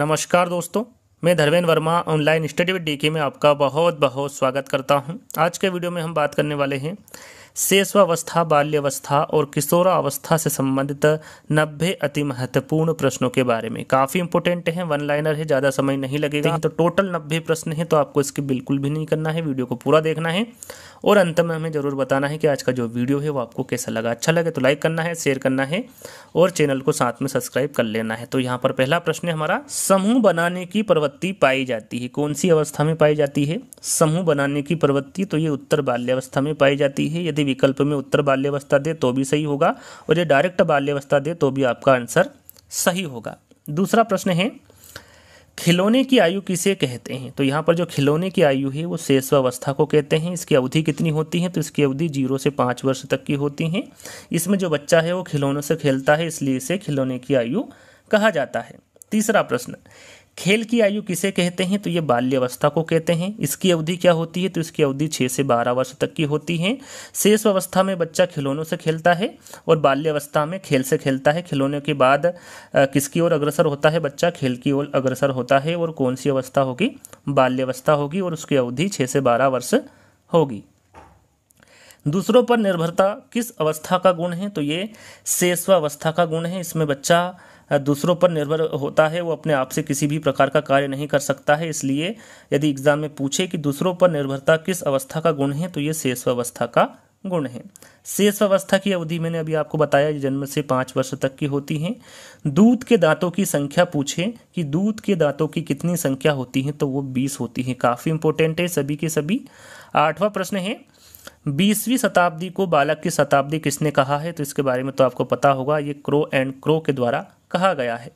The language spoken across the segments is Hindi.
नमस्कार दोस्तों मैं Dharmendra Verma online study with D में आपका बहुत बहुत स्वागत करता हूं। आज के वीडियो में हम बात करने वाले हैं शेषवावस्था बाल्यावस्था और किशोरावस्था से संबंधित नब्बे अति महत्वपूर्ण प्रश्नों के बारे में काफ़ी इंपोर्टेंट है वन लाइनर है ज़्यादा समय नहीं लगेगा तो टोटल नब्बे प्रश्न है तो आपको इसकी बिल्कुल भी नहीं करना है वीडियो को पूरा देखना है और अंत में हमें ज़रूर बताना है कि आज का जो वीडियो है वो आपको कैसा लगा अच्छा लगे तो लाइक करना है शेयर करना है और चैनल को साथ में सब्सक्राइब कर लेना है तो यहाँ पर पहला प्रश्न है हमारा समूह बनाने की प्रवृत्ति पाई जाती है कौन सी अवस्था में पाई जाती है समूह बनाने की प्रवृत्ति तो ये उत्तर बाल्यावस्था में पाई जाती है यदि यदि विकल्प में उत्तर बाल्यावस्था दे तो भी सही होगा और यदि डायरेक्ट बाल्यावस्था दे तो भी आपका आंसर सही होगा दूसरा प्रश्न है खिलौने की आयु किसे कहते हैं तो यहाँ पर जो खिलौने की आयु है वो शेषवावस्था को कहते हैं इसकी अवधि कितनी होती है तो इसकी अवधि जीरो से पाँच वर्ष तक की होती है इसमें जो बच्चा है वो खिलौनों से खेलता है इसलिए इसे खिलौने की आयु कहा जाता है तीसरा प्रश्न खेल की आयु किसे कहते हैं तो ये बाल्यावस्था को कहते हैं इसकी अवधि क्या होती है तो इसकी अवधि छः से बारह वर्ष तक की होती है शेष अवस्था में बच्चा खिलौनों से खेलता है और बाल्यावस्था में खेल से खेलता है खिलौने के बाद किसकी ओर अग्रसर होता है बच्चा खेल की ओर अग्रसर होता है और कौन सी अवस्था होगी बाल्यावस्था होगी और उसकी अवधि छः से बारह वर्ष होगी दूसरों पर निर्भरता किस अवस्था का गुण है तो ये शेषवावस्था का गुण है इसमें बच्चा दूसरों पर निर्भर होता है वो अपने आप से किसी भी प्रकार का कार्य नहीं कर सकता है इसलिए यदि एग्जाम में पूछे कि दूसरों पर निर्भरता किस अवस्था का गुण है तो ये शेष अवस्था का गुण है शेष अवस्था की अवधि मैंने अभी आपको बताया जन्म से पाँच वर्ष तक की होती है दूध के दांतों की संख्या पूछे कि दूध के दांतों की कितनी संख्या होती है तो वो बीस होती है काफ़ी इंपॉर्टेंट है सभी के सभी आठवां प्रश्न है बीसवीं शताब्दी को बालक की शताब्दी किसने कहा है तो इसके बारे में तो आपको पता होगा ये क्रो एंड क्रो के द्वारा कहा गया है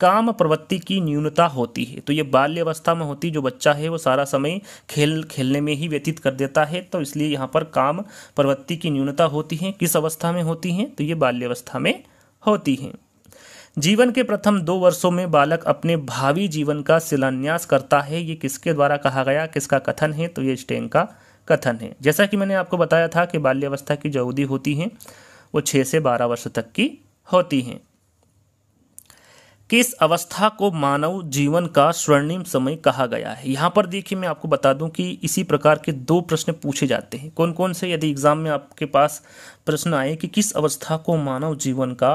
काम प्रवृत्ति की न्यूनता होती है तो ये बाल्यवस्था में होती जो बच्चा है वो सारा समय खेल खेलने में ही व्यतीत कर देता है तो इसलिए यहाँ पर काम प्रवृत्ति की न्यूनता होती है किस अवस्था में होती है तो ये बाल्यावस्था में होती हैं जीवन के प्रथम दो वर्षों में बालक अपने भावी जीवन का शिलान्यास करता है ये किसके द्वारा कहा गया किसका कथन है तो ये स्टेन का कथन है जैसा कि मैंने आपको बताया था कि बाल्यवस्था की जो अवधि होती है वो छः से बारह वर्ष तक की होती हैं किस अवस्था को मानव जीवन का स्वर्णिम समय कहा गया है यहाँ पर देखिए मैं आपको बता दूं कि इसी प्रकार के दो प्रश्न पूछे जाते हैं कौन कौन से यदि एग्जाम में आपके पास प्रश्न आए कि किस अवस्था को मानव जीवन का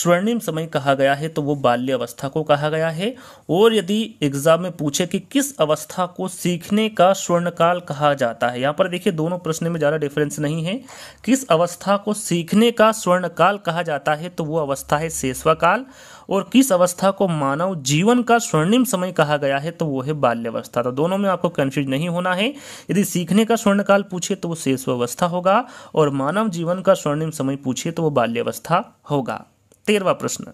स्वर्णिम समय कहा गया है तो वो बाल्य अवस्था को कहा गया है और यदि एग्जाम में पूछे कि किस अवस्था को सीखने का स्वर्णकाल कहा जाता है यहाँ पर देखिए दोनों प्रश्न में ज़्यादा डिफरेंस नहीं है किस अवस्था को सीखने का स्वर्णकाल कहा जाता है तो वो अवस्था है शेषवा काल और किस अवस्था को मानव जीवन का स्वर्णिम समय कहा गया है तो वो है बाल्यावस्था तो दोनों में आपको कन्फ्यूज नहीं होना है यदि सीखने का स्वर्णकाल पूछे तो वो शेषवावस्था होगा और मानव जीवन का स्वर्णिम समय पूछे तो वो बाल्यावस्था होगा तेरवा प्रश्न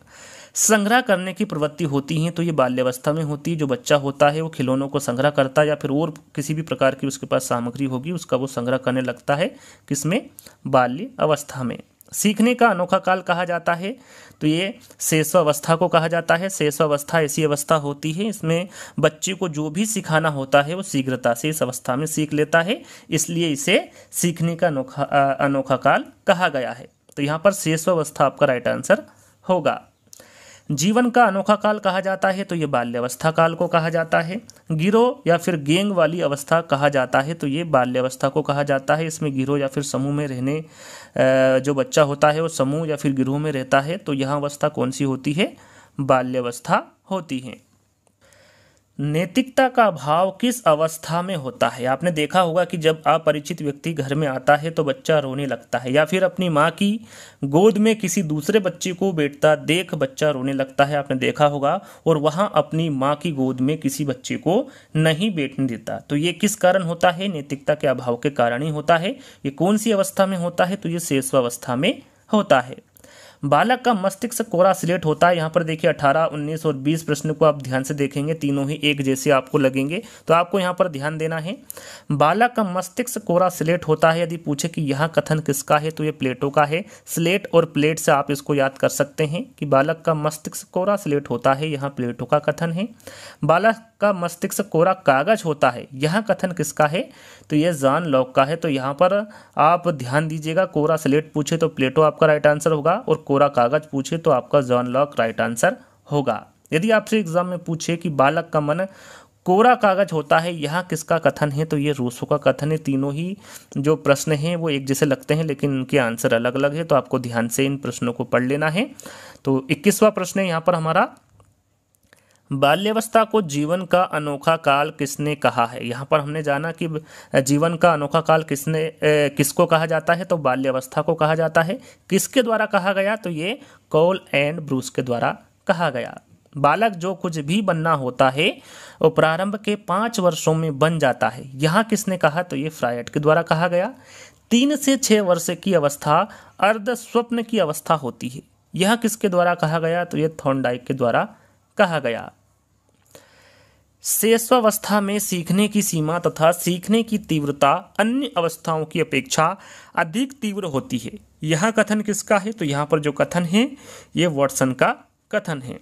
संग्रह करने की प्रवृत्ति होती है तो ये बाल्यावस्था में होती है जो बच्चा होता है वो खिलौनों को संग्रह करता है या फिर और किसी भी प्रकार की उसके पास सामग्री होगी उसका वो संग्रह करने लगता है किसमें बाल्य अवस्था में सीखने का अनोखा काल कहा जाता है तो ये शेषवावस्था को कहा जाता है शेषवावस्था ऐसी अवस्था होती है इसमें बच्चे को जो भी सिखाना होता है वो शीघ्रता से इस अवस्था में सीख लेता है इसलिए इसे सीखने का अनोखा अनोखा काल कहा गया है तो यहाँ पर शेषवावस्था आपका राइट आंसर होगा जीवन का अनोखा काल कहा जाता है तो ये बाल्यावस्था काल को कहा जाता है गिरो या फिर गेंग वाली अवस्था कहा जाता है तो ये बाल्यावस्था को कहा जाता है इसमें गिरोह या फिर समूह में रहने जो बच्चा होता है वो समूह या फिर गिरोह में रहता है तो यह अवस्था कौन सी होती है बाल्यावस्था होती है नैतिकता का भाव किस अवस्था में होता है आपने देखा होगा कि जब अपरिचित व्यक्ति घर में आता है तो बच्चा रोने लगता है या फिर अपनी माँ की गोद में किसी दूसरे बच्चे को बैठता देख बच्चा रोने लगता है आपने देखा होगा और वहाँ अपनी माँ की गोद में किसी बच्चे को नहीं बैठने देता तो ये किस कारण होता है नैतिकता के अभाव के कारण ही होता है ये कौन सी अवस्था में होता है तो ये शेषवावस्था में होता है बालक का मस्तिष्क कोरा सिलेट होता है यहाँ पर देखिए 18, 19 और 20 प्रश्न को आप ध्यान से देखेंगे तीनों ही एक जैसे आपको लगेंगे तो आपको यहाँ पर ध्यान देना है बालक का मस्तिष्क कोरा सिलेट होता है यदि पूछे कि यह कथन किसका है तो ये प्लेटो का है स्लेट और प्लेट से आप इसको याद कर सकते हैं कि बालक का मस्तिष्क कोरा सिलेट होता है यहाँ प्लेटो का कथन है बालक का मस्तिष्क कोरा कागज होता है यह कथन किसका है तो यह जान लॉक का है तो यहाँ पर आप ध्यान दीजिएगा कोरा स्लेट पूछे तो प्लेटो आपका राइट आंसर होगा और कोरा कागज पूछे तो आपका जॉन लॉक राइट आंसर होगा यदि आपसे एग्जाम में पूछे कि बालक का मन कोरा कागज होता है यह किसका कथन है तो ये रूसो का कथन है तीनों ही जो प्रश्न हैं वो एक जैसे लगते हैं लेकिन उनके आंसर अलग अलग है तो आपको ध्यान से इन प्रश्नों को पढ़ लेना है तो इक्कीसवा प्रश्न है यहाँ पर हमारा बाल्यावस्था को जीवन का अनोखा काल किसने कहा है यहाँ पर हमने जाना कि जीवन का अनोखा काल किसने किसको कहा जाता है तो बाल्यावस्था को कहा जाता है किसके द्वारा कहा गया तो ये कॉल एंड ब्रूस के द्वारा कहा गया बालक जो कुछ भी बनना होता है वो प्रारंभ के पाँच वर्षों में बन जाता है यहाँ किसने कहा तो ये फ्रायट के द्वारा कहा गया तीन से छः वर्ष की अवस्था अर्ध स्वप्न की अवस्था होती है यह किसके द्वारा कहा गया तो ये थॉन्डाइक के द्वारा कहा गया शेषावस्था में सीखने की सीमा तथा सीखने की तीव्रता अन्य अवस्थाओं की अपेक्षा अधिक तीव्र होती है यह कथन किसका है तो यहाँ पर जो कथन है ये वॉटसन का कथन है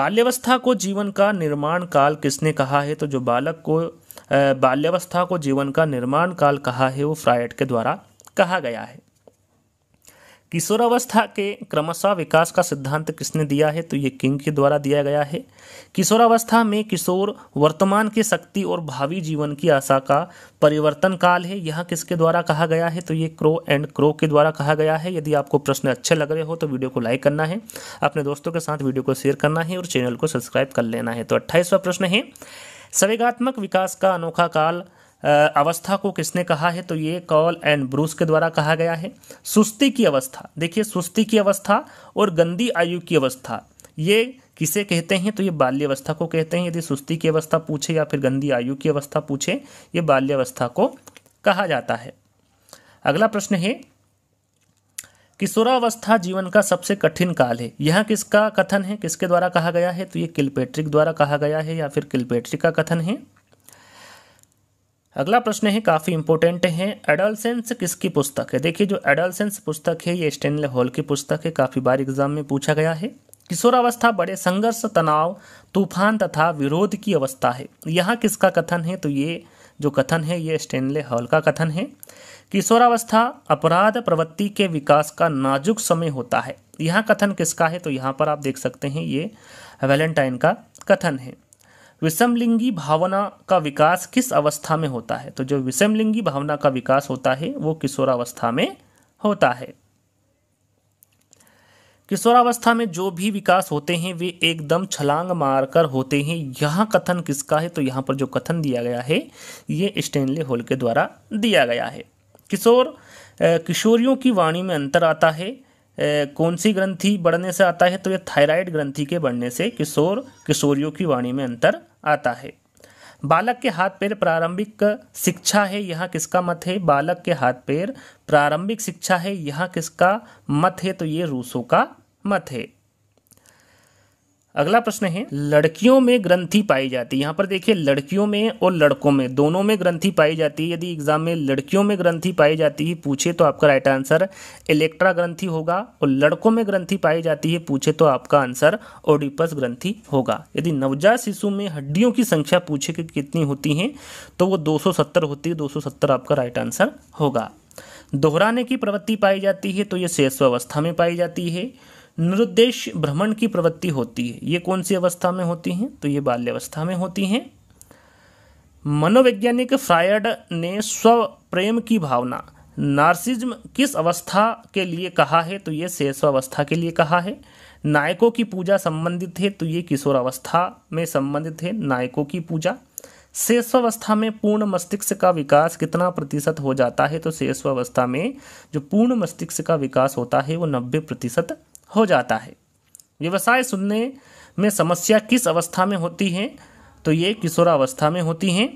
बाल्यावस्था को जीवन का निर्माण काल किसने कहा है तो जो बालक को बाल्यावस्था को जीवन का निर्माण काल कहा है वो फ्रायड के द्वारा कहा गया है किशोरावस्था के क्रमशः विकास का सिद्धांत किसने दिया है तो ये किंग के द्वारा दिया गया है किशोरावस्था में किशोर वर्तमान के शक्ति और भावी जीवन की आशा का परिवर्तन काल है यह किसके द्वारा कहा गया है तो ये क्रो एंड क्रो के द्वारा कहा गया है यदि आपको प्रश्न अच्छे लग रहे हो तो वीडियो को लाइक करना है अपने दोस्तों के साथ वीडियो को शेयर करना है और चैनल को सब्सक्राइब कर लेना है तो अट्ठाईसवा प्रश्न है सवेगात्मक विकास का अनोखा काल अवस्था को किसने कहा है तो ये कॉल एंड ब्रूस के द्वारा कहा गया है सुस्ती की अवस्था देखिए सुस्ती की अवस्था और गंदी आयु की अवस्था ये किसे कहते हैं तो ये बाल्यावस्था को कहते हैं यदि सुस्ती की अवस्था पूछे या फिर गंदी आयु की अवस्था पूछे ये बाल्यावस्था को कहा जाता है अगला प्रश्न है किशोरावस्था जीवन का सबसे कठिन काल है यह किसका कथन है किसके द्वारा कहा गया है तो ये किलपेट्रिक द्वारा कहा गया है या फिर किलपेट्रिक का कथन है अगला प्रश्न है काफ़ी इंपॉर्टेंट है एडोलसेंस किसकी पुस्तक है देखिए जो एडोलसेंस पुस्तक है ये स्टेनले हॉल की पुस्तक है काफ़ी बार एग्जाम में पूछा गया है किशोरावस्था बड़े संघर्ष तनाव तूफान तथा विरोध की अवस्था है यहाँ किसका कथन है तो ये जो कथन है ये स्टेनले हॉल का कथन है किशोरावस्था अपराध प्रवृत्ति के विकास का नाजुक समय होता है यहाँ कथन किसका है तो यहाँ पर आप देख सकते हैं ये वैलेंटाइन का कथन है विषमलिंगी भावना का विकास किस अवस्था में होता है तो जो विषमलिंगी भावना का विकास होता है वो किशोरावस्था में होता है किशोरावस्था में जो भी विकास होते हैं वे एकदम छलांग मारकर होते हैं यहाँ कथन किसका है तो यहाँ पर जो कथन दिया गया है ये स्टेनले होल के द्वारा दिया गया है किशोर किशोरियों की वाणी में अंतर आता है कौन सी ग्रंथि बढ़ने से आता है तो यह थायराइड ग्रंथि के बढ़ने से किशोर किशोरियों की वाणी में अंतर आता है बालक के हाथ पैर प्रारंभिक शिक्षा है यहाँ किसका मत है बालक के हाथ पैर प्रारंभिक शिक्षा है यहाँ किसका मत है तो ये रूसों का मत है अगला प्रश्न है लड़कियों में ग्रंथि पाई जाती है यहाँ पर देखिए लड़कियों में और लड़कों में दोनों में ग्रंथि पाई जाती है यदि एग्जाम में लड़कियों में ग्रंथि पाई जाती है पूछे तो आपका राइट आंसर इलेक्ट्रा ग्रंथि होगा और लड़कों में ग्रंथि पाई जाती है पूछे तो आपका आंसर ओडिपस ग्रंथि होगा यदि नवजात शिशु में हड्डियों की संख्या पूछे कि कितनी होती है तो वो दो होती है दो आपका राइट आंसर होगा दोहराने की प्रवृत्ति पाई जाती है तो ये अवस्था में पाई जाती है निरुद्देश भ्रमण की प्रवृत्ति होती है ये कौन सी अवस्था में होती हैं तो ये बाल्यावस्था में होती हैं मनोवैज्ञानिक फ्रायड ने स्व प्रेम की भावना नार्सिज्म किस अवस्था के लिए कहा है तो ये शेषवावस्था के लिए कहा है नायकों की पूजा संबंधित है तो ये किशोरावस्था में संबंधित है नायकों की पूजा शेषवावस्था में पूर्ण मस्तिष्क का विकास कितना प्रतिशत हो जाता है तो शेषवावस्था में जो पूर्ण मस्तिष्क का विकास होता है वो नब्बे प्रतिशत हो जाता है व्यवसाय सुनने में समस्या किस अवस्था में होती है तो ये किशोरावस्था में होती हैं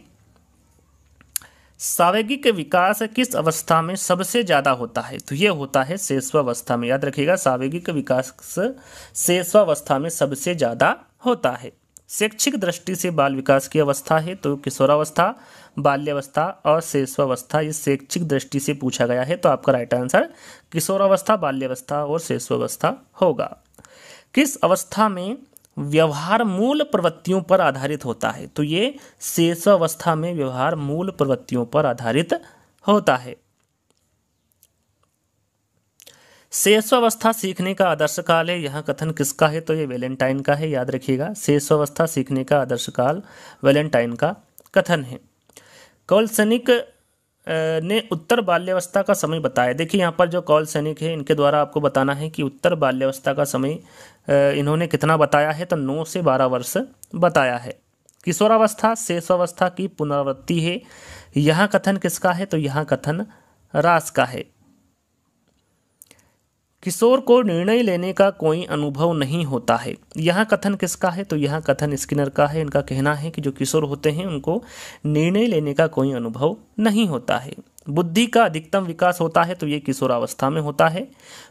सावेगिक विकास किस अवस्था में सबसे ज़्यादा होता है तो ये होता है शेषवावस्था में याद रखिएगा सावेगिक विकास शेषवावस्था में सबसे ज़्यादा होता है शैक्षिक दृष्टि से बाल विकास की अवस्था है तो किशोरावस्था बाल्यावस्था और शेषवावस्था ये शैक्षिक दृष्टि से पूछा गया है तो आपका राइट आंसर किशोरावस्था बाल्यावस्था और शेषवावस्था होगा किस अवस्था में व्यवहार मूल प्रवृत्तियों पर आधारित होता है तो ये शेषवावस्था में व्यवहार मूल प्रवृत्तियों पर आधारित होता है शेषवावस्था सीखने का आदर्श काल है यह कथन किसका है तो ये वैलेंटाइन का है याद रखिएगा शेषवावस्था सीखने का आदर्श काल वैलेंटाइन का कथन है कौल सैनिक ने उत्तर बाल्यावस्था का समय बताया देखिए यहाँ पर जो कौल सैनिक है इनके द्वारा आपको बताना है कि उत्तर बाल्यावस्था का समय इन्होंने कितना बताया है तो नौ से बारह वर्ष बताया है किशोरावस्था शेषावस्था की पुनरावृत्ति है यह कथन किसका है तो यह कथन रास का है किशोर को निर्णय लेने का कोई अनुभव नहीं होता है यहाँ कथन किसका है तो यहाँ कथन स्किनर का है इनका कहना है कि जो किशोर होते हैं उनको निर्णय लेने का कोई अनुभव नहीं होता है बुद्धि का अधिकतम विकास होता है तो ये किशोरावस्था में होता है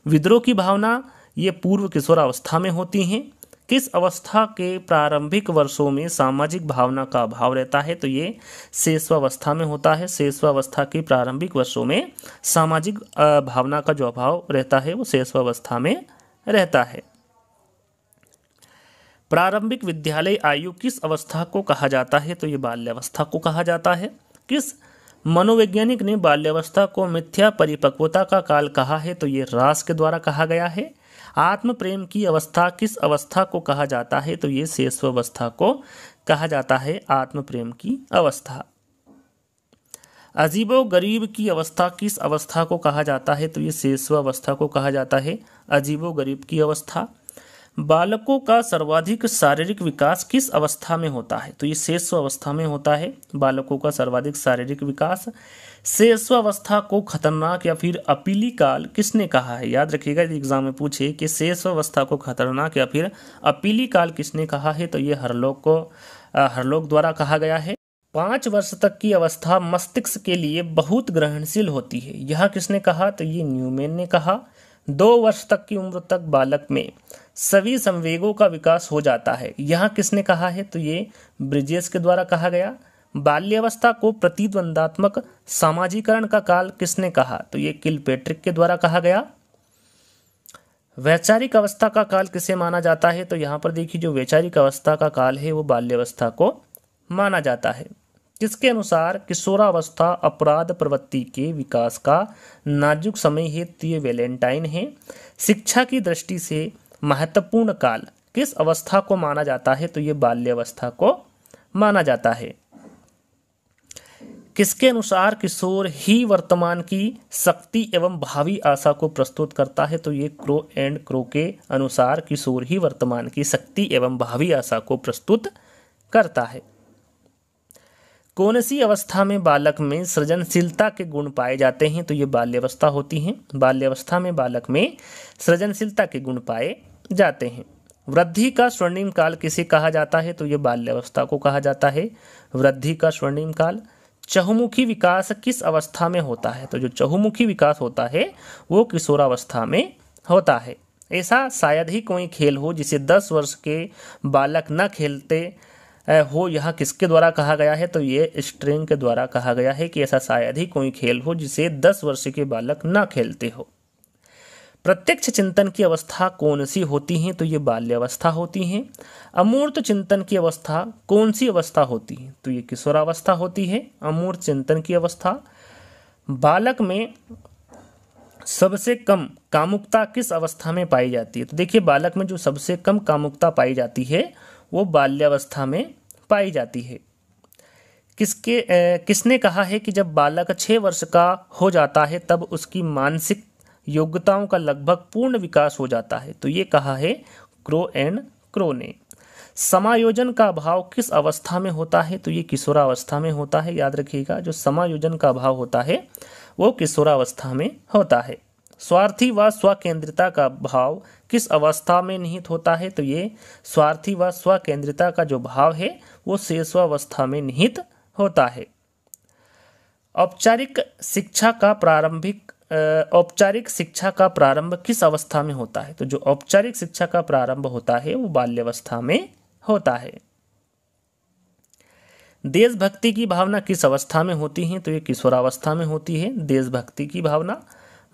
विद्रोह की भावना ये पूर्व किशोरावस्था में होती हैं किस अवस्था के प्रारंभिक वर्षों में सामाजिक भावना का अभाव रहता है तो ये शेषवावस्था में होता है शेषवावस्था के प्रारंभिक वर्षों में सामाजिक भावना का जो अभाव रहता है वो शेषवावस्था में रहता है प्रारंभिक विद्यालय आयु किस अवस्था को कहा जाता है तो ये बाल्यावस्था को कहा जाता है किस मनोवैज्ञानिक ने बाल्यावस्था को मिथ्या परिपक्वता का काल कहा है तो ये रास के द्वारा कहा गया है आत्म प्रेम की अवस्था किस अवस्था को कहा जाता है तो ये शेषवस्था को कहा जाता है आत्म प्रेम की अवस्था अजीबो गरीब की अवस्था किस अवस्था को कहा जाता है तो ये शेष्व अवस्था को कहा जाता है अजीबो गरीब की अवस्था बालकों का सर्वाधिक शारीरिक विकास किस अवस्था में होता है तो ये शेष अवस्था में होता है बालकों का सर्वाधिक शारीरिक विकास शेषवावस्था को खतरनाक या फिर अपीली काल किसने कहा है याद रखिएगा एग्जाम में पूछे कि शेषवावस्था को खतरनाक या फिर अपीली काल किसने कहा है तो ये हरलोक को हरलोक द्वारा कहा गया है पाँच वर्ष तक की अवस्था मस्तिष्क के लिए बहुत ग्रहणशील होती है यह किसने कहा तो ये न्यूमेन ने कहा दो वर्ष तक की उम्र तक बालक में सभी संवेगों का विकास हो जाता है यह किसने कहा है तो ये ब्रिजेश के द्वारा कहा गया बाल्यावस्था को प्रतिद्वंदात्मक सामाजिकरण का काल किसने कहा तो ये किल पेट्रिक के द्वारा कहा गया वैचारिक अवस्था का काल किसे माना जाता है तो यहाँ पर देखिए जो वैचारिक अवस्था का काल है वो बाल्यावस्था को माना जाता है जिसके अनुसार किशोरावस्था अपराध प्रवृत्ति के विकास का नाजुक समय तो ये वैलेंटाइन है शिक्षा की दृष्टि से महत्वपूर्ण काल किस अवस्था को माना जाता है तो ये बाल्यावस्था को माना जाता है किसके अनुसार किशोर ही वर्तमान की शक्ति एवं भावी आशा को प्रस्तुत करता है तो ये क्रो एंड क्रो के अनुसार किशोर ही वर्तमान की शक्ति एवं भावी आशा को प्रस्तुत करता है कौन सी अवस्था में बालक में सृजनशीलता के गुण पाए जाते हैं तो ये बाल्यावस्था होती है बाल्यावस्था में बालक में सृजनशीलता के गुण पाए जाते हैं वृद्धि का स्वर्णिम काल किसे कहा जाता है तो ये बाल्यावस्था को कहा जाता है वृद्धि का स्वर्णिम काल चहुमुखी विकास किस अवस्था में होता है तो जो चहुमुखी विकास होता है वो किशोरावस्था में होता है ऐसा शायद ही कोई खेल हो जिसे 10 वर्ष के बालक न खेलते हो यह किसके द्वारा कहा गया है तो ये स्ट्रिंग के द्वारा कहा गया है कि ऐसा शायद ही कोई खेल हो जिसे 10 वर्ष के बालक न खेलते हो प्रत्यक्ष चिंतन की अवस्था कौन सी होती है तो ये बाल्यावस्था होती है अमूर्त चिंतन की अवस्था कौन सी अवस्था होती है तो ये किशोरावस्था होती है अमूर्त चिंतन की अवस्था बालक में सबसे कम कामुकता किस अवस्था में पाई जाती है तो देखिए बालक में जो सबसे कम कामुकता पाई जाती है वो बाल्यावस्था में पाई जाती है किसके ए, किसने कहा है कि जब बालक छः वर्ष का हो जाता है तब उसकी मानसिक योग्यताओं का लगभग पूर्ण विकास हो जाता है तो ये कहा है क्रो एंड क्रो ने समायोजन का अभाव किस अवस्था में होता है तो ये किशोरावस्था में होता है याद रखिएगा जो समायोजन का अभाव होता है वो किशोरावस्था में होता है स्वार्थी व स्वकेंद्रिता का भाव किस अवस्था में निहित होता है तो ये स्वार्थी व स्वकेंद्रिता का जो भाव है वो शेषवावस्था में निहित होता है औपचारिक शिक्षा का प्रारंभिक औपचारिक शिक्षा का प्रारंभ किस अवस्था में होता है तो जो औपचारिक शिक्षा का प्रारंभ होता है वो बाल्यावस्था में होता है देशभक्ति की भावना किस अवस्था में होती है तो ये किशोरावस्था में होती है देशभक्ति की भावना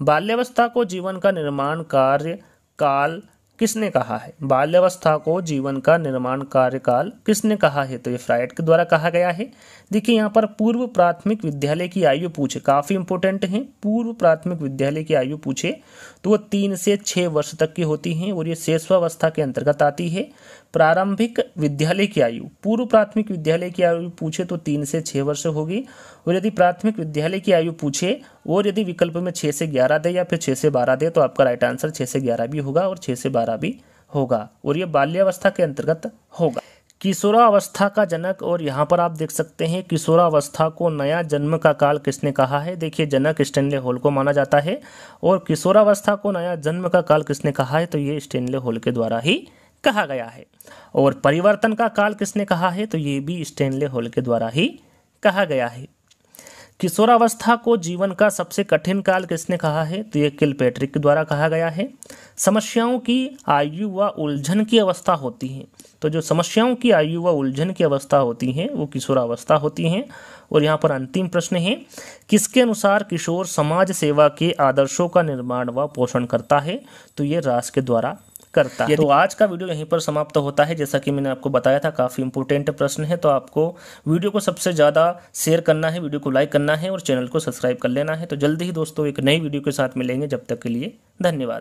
बाल्यवस्था को जीवन का निर्माण कार्य काल किसने कहा है बाल्यावस्था को जीवन का निर्माण कार्यकाल किसने कहा है तो ये फ्राइड के द्वारा कहा गया है देखिए यहाँ पर पूर्व प्राथमिक विद्यालय की आयु पूछे काफ़ी इंपोर्टेंट है पूर्व प्राथमिक विद्यालय की आयु पूछे तो वो तीन से छह वर्ष तक की होती है और ये शेषवावस्था के अंतर्गत आती है प्रारंभिक विद्यालय की आयु पूर्व प्राथमिक विद्यालय की आयु पूछे तो तीन से छः वर्ष होगी और यदि प्राथमिक विद्यालय की आयु पूछे और यदि विकल्प में छः से ग्यारह दे या फिर छः से बारह दे तो आपका राइट आंसर छः से ग्यारह भी होगा और छः से बारह भी होगा और ये बाल्यावस्था के अंतर्गत होगा किशोरावस्था का जनक और यहाँ पर आप देख सकते हैं किशोरावस्था को नया जन्म का काल किसने कहा है देखिए जनक स्टेनले होल को माना जाता है और किशोरावस्था को नया जन्म का काल किसने कहा है तो ये स्टेनले होल के द्वारा ही कहा गया है और परिवर्तन का काल किसने कहा है तो ये भी स्टेनले होल के द्वारा ही कहा गया है किशोरावस्था को जीवन का सबसे कठिन काल किसने कहा है तो ये किल के द्वारा कहा गया है समस्याओं की आयु व उलझन की अवस्था होती है तो जो समस्याओं की आयु व उलझन की अवस्था होती है वो किशोरावस्था होती है और यहाँ पर अंतिम प्रश्न है किसके अनुसार किशोर समाज सेवा के आदर्शों का निर्माण व पोषण करता है तो ये रास के द्वारा करता है तो आज का वीडियो यहीं पर समाप्त होता है जैसा कि मैंने आपको बताया था काफ़ी इंपोर्टेंट प्रश्न है तो आपको वीडियो को सबसे ज़्यादा शेयर करना है वीडियो को लाइक करना है और चैनल को सब्सक्राइब कर लेना है तो जल्दी ही दोस्तों एक नई वीडियो के साथ मिलेंगे जब तक के लिए धन्यवाद